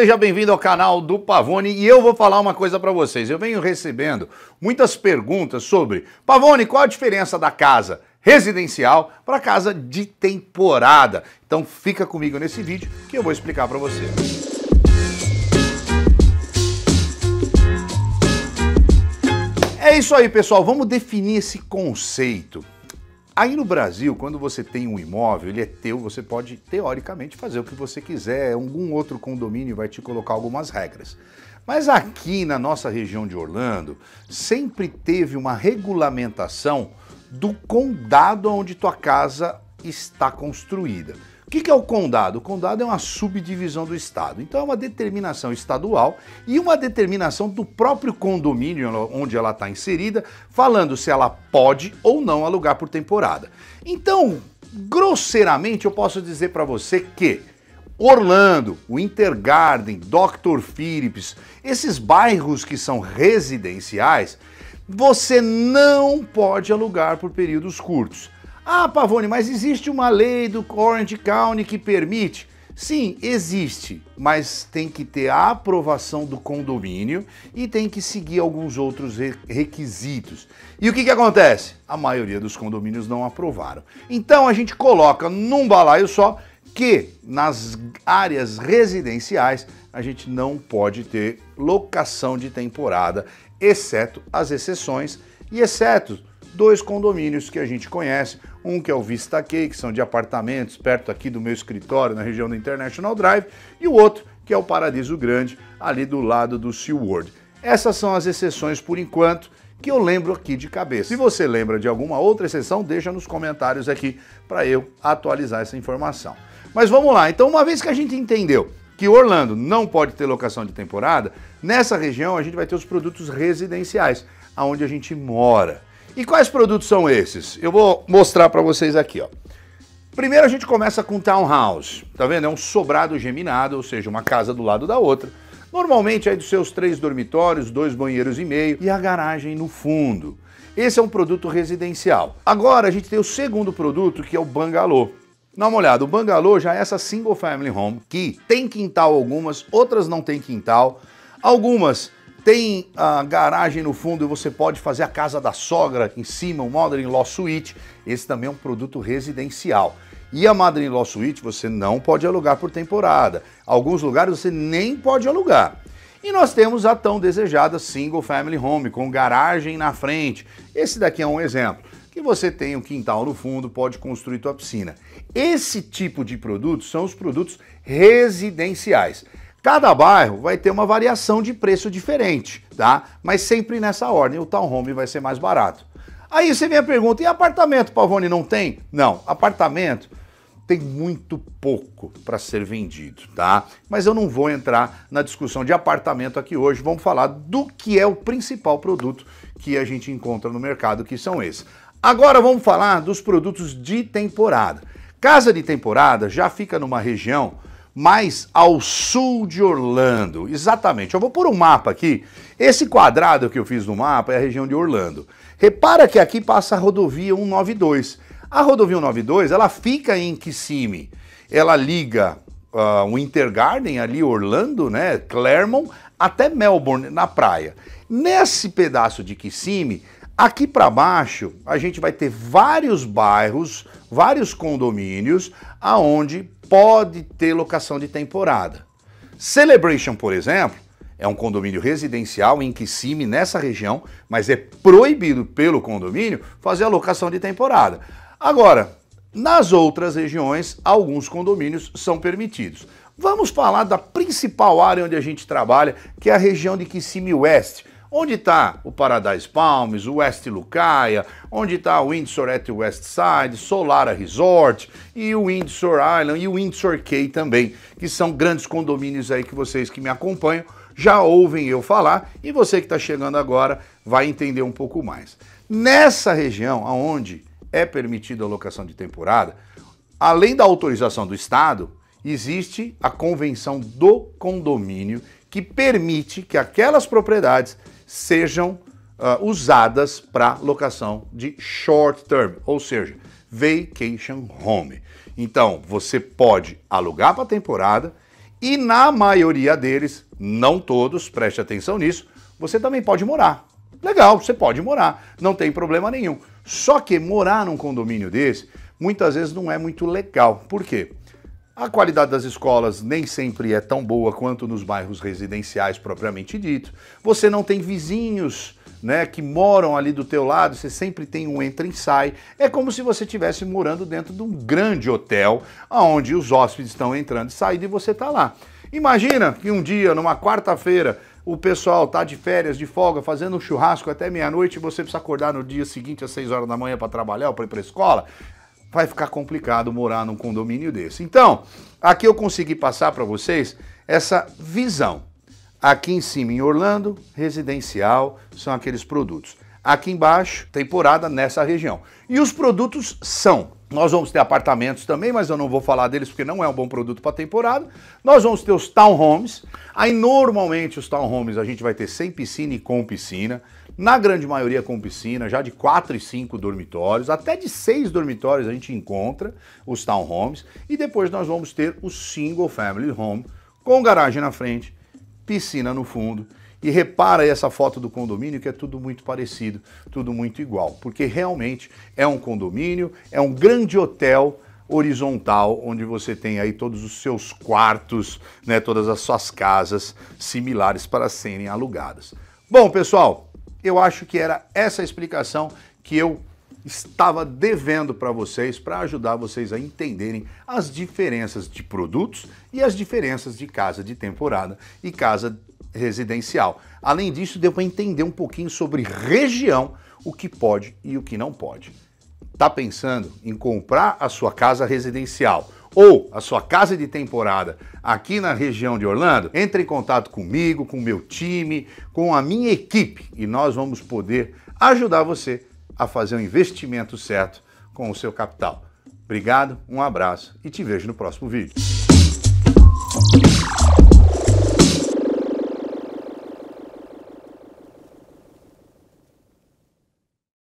Seja bem-vindo ao canal do Pavone e eu vou falar uma coisa para vocês. Eu venho recebendo muitas perguntas sobre Pavone, qual a diferença da casa residencial para casa de temporada? Então fica comigo nesse vídeo que eu vou explicar para você. É isso aí, pessoal. Vamos definir esse conceito. Aí no Brasil, quando você tem um imóvel, ele é teu, você pode teoricamente fazer o que você quiser, algum outro condomínio vai te colocar algumas regras. Mas aqui na nossa região de Orlando, sempre teve uma regulamentação do condado onde tua casa está construída. O que é o condado? O condado é uma subdivisão do estado. Então é uma determinação estadual e uma determinação do próprio condomínio onde ela está inserida, falando se ela pode ou não alugar por temporada. Então, grosseiramente, eu posso dizer para você que Orlando, Winter Garden, Dr. Phillips, esses bairros que são residenciais, você não pode alugar por períodos curtos. Ah, Pavone, mas existe uma lei do Orange County que permite? Sim, existe, mas tem que ter a aprovação do condomínio e tem que seguir alguns outros requisitos. E o que, que acontece? A maioria dos condomínios não aprovaram. Então a gente coloca num balaio só que nas áreas residenciais a gente não pode ter locação de temporada, exceto as exceções e exceto dois condomínios que a gente conhece, um que é o Vista Key, que são de apartamentos perto aqui do meu escritório, na região do International Drive, e o outro que é o Paradiso Grande, ali do lado do SeaWorld. Essas são as exceções por enquanto que eu lembro aqui de cabeça. Se você lembra de alguma outra exceção, deixa nos comentários aqui para eu atualizar essa informação. Mas vamos lá, então uma vez que a gente entendeu que Orlando não pode ter locação de temporada, nessa região a gente vai ter os produtos residenciais, aonde a gente mora. E quais produtos são esses? Eu vou mostrar para vocês aqui, ó. Primeiro a gente começa com townhouse, tá vendo? É um sobrado geminado, ou seja, uma casa do lado da outra. Normalmente é dos seus três dormitórios, dois banheiros e meio e a garagem no fundo. Esse é um produto residencial. Agora a gente tem o segundo produto que é o bangalô. Dá uma olhada, o bangalô já é essa single family home que tem quintal algumas, outras não tem quintal. Algumas tem a garagem no fundo e você pode fazer a casa da sogra em cima, o Modern Law Suite. Esse também é um produto residencial. E a Modern Law Suite você não pode alugar por temporada. Alguns lugares você nem pode alugar. E nós temos a tão desejada Single Family Home, com garagem na frente. Esse daqui é um exemplo. Que você tem um quintal no fundo, pode construir sua piscina. Esse tipo de produto são os produtos residenciais. Cada bairro vai ter uma variação de preço diferente, tá? Mas sempre nessa ordem, o townhome vai ser mais barato. Aí você vem a pergunta, e apartamento, Pavone, não tem? Não, apartamento tem muito pouco para ser vendido, tá? Mas eu não vou entrar na discussão de apartamento aqui hoje, vamos falar do que é o principal produto que a gente encontra no mercado, que são esses. Agora vamos falar dos produtos de temporada. Casa de temporada já fica numa região mais ao sul de Orlando. Exatamente. Eu vou pôr um mapa aqui. Esse quadrado que eu fiz no mapa é a região de Orlando. Repara que aqui passa a rodovia 192. A rodovia 192, ela fica em Kissimmee. Ela liga uh, Intergarden Garden, ali Orlando, né, Claremont, até Melbourne, na praia. Nesse pedaço de Kissimmee, Aqui para baixo, a gente vai ter vários bairros, vários condomínios aonde pode ter locação de temporada. Celebration, por exemplo, é um condomínio residencial em Kissimmee, nessa região, mas é proibido pelo condomínio fazer a locação de temporada. Agora, nas outras regiões, alguns condomínios são permitidos. Vamos falar da principal área onde a gente trabalha, que é a região de Kissimmee West Onde está o Paradise Palms, o West Lucaia, onde está o Windsor at West Side, Solara Resort e o Windsor Island e o Windsor Cay também, que são grandes condomínios aí que vocês que me acompanham já ouvem eu falar e você que está chegando agora vai entender um pouco mais. Nessa região aonde é permitida a locação de temporada, além da autorização do Estado, existe a convenção do condomínio que permite que aquelas propriedades sejam uh, usadas para locação de short term, ou seja, vacation home. Então, você pode alugar para temporada e na maioria deles, não todos, preste atenção nisso, você também pode morar. Legal, você pode morar, não tem problema nenhum. Só que morar num condomínio desse muitas vezes não é muito legal. Por quê? A qualidade das escolas nem sempre é tão boa quanto nos bairros residenciais propriamente dito. Você não tem vizinhos, né, que moram ali do teu lado, você sempre tem um entra e sai. É como se você estivesse morando dentro de um grande hotel, onde os hóspedes estão entrando e saindo e você está lá. Imagina que um dia, numa quarta-feira, o pessoal tá de férias, de folga, fazendo um churrasco até meia-noite e você precisa acordar no dia seguinte às 6 horas da manhã para trabalhar ou para ir para escola vai ficar complicado morar num condomínio desse. Então, aqui eu consegui passar para vocês essa visão. Aqui em cima, em Orlando, residencial, são aqueles produtos. Aqui embaixo, temporada nessa região. E os produtos são nós vamos ter apartamentos também, mas eu não vou falar deles porque não é um bom produto para temporada. Nós vamos ter os townhomes. Aí normalmente os townhomes a gente vai ter sem piscina e com piscina na grande maioria com piscina, já de 4 e 5 dormitórios, até de 6 dormitórios a gente encontra os townhomes, e depois nós vamos ter o single family home, com garagem na frente, piscina no fundo, e repara aí essa foto do condomínio que é tudo muito parecido, tudo muito igual, porque realmente é um condomínio, é um grande hotel horizontal, onde você tem aí todos os seus quartos, né, todas as suas casas similares para serem alugadas. Bom, pessoal, eu acho que era essa a explicação que eu estava devendo para vocês para ajudar vocês a entenderem as diferenças de produtos e as diferenças de casa de temporada e casa residencial. Além disso, deu para entender um pouquinho sobre região, o que pode e o que não pode. Tá pensando em comprar a sua casa residencial ou a sua casa de temporada aqui na região de Orlando, entre em contato comigo, com o meu time, com a minha equipe e nós vamos poder ajudar você a fazer o investimento certo com o seu capital. Obrigado, um abraço e te vejo no próximo vídeo.